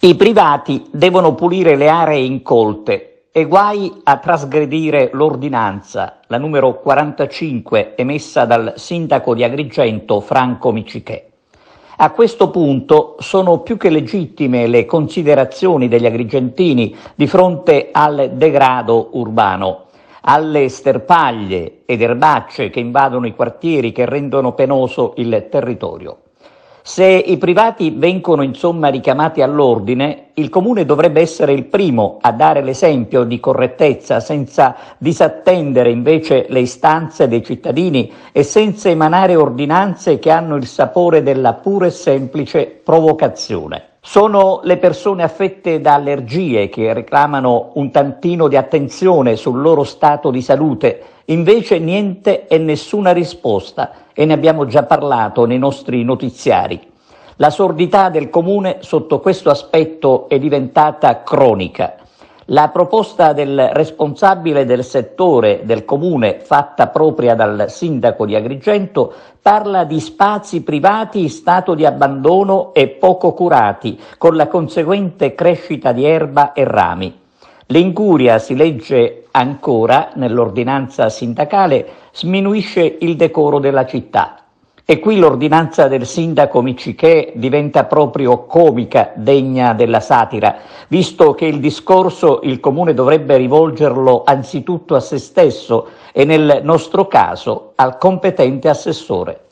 I privati devono pulire le aree incolte e guai a trasgredire l'ordinanza, la numero 45, emessa dal sindaco di Agrigento Franco Micichè. A questo punto sono più che legittime le considerazioni degli agrigentini di fronte al degrado urbano, alle sterpaglie ed erbacce che invadono i quartieri che rendono penoso il territorio. Se i privati vengono insomma richiamati all'ordine, il comune dovrebbe essere il primo a dare l'esempio di correttezza senza disattendere invece le istanze dei cittadini e senza emanare ordinanze che hanno il sapore della pura e semplice provocazione. Sono le persone affette da allergie che reclamano un tantino di attenzione sul loro stato di salute, invece niente e nessuna risposta e ne abbiamo già parlato nei nostri notiziari. La sordità del comune sotto questo aspetto è diventata cronica. La proposta del responsabile del settore del comune, fatta propria dal sindaco di Agrigento, parla di spazi privati in stato di abbandono e poco curati, con la conseguente crescita di erba e rami. L'incuria, si legge ancora nell'ordinanza sindacale, sminuisce il decoro della città. E qui l'ordinanza del sindaco Micichè diventa proprio comica, degna della satira, visto che il discorso il comune dovrebbe rivolgerlo anzitutto a se stesso e nel nostro caso al competente assessore.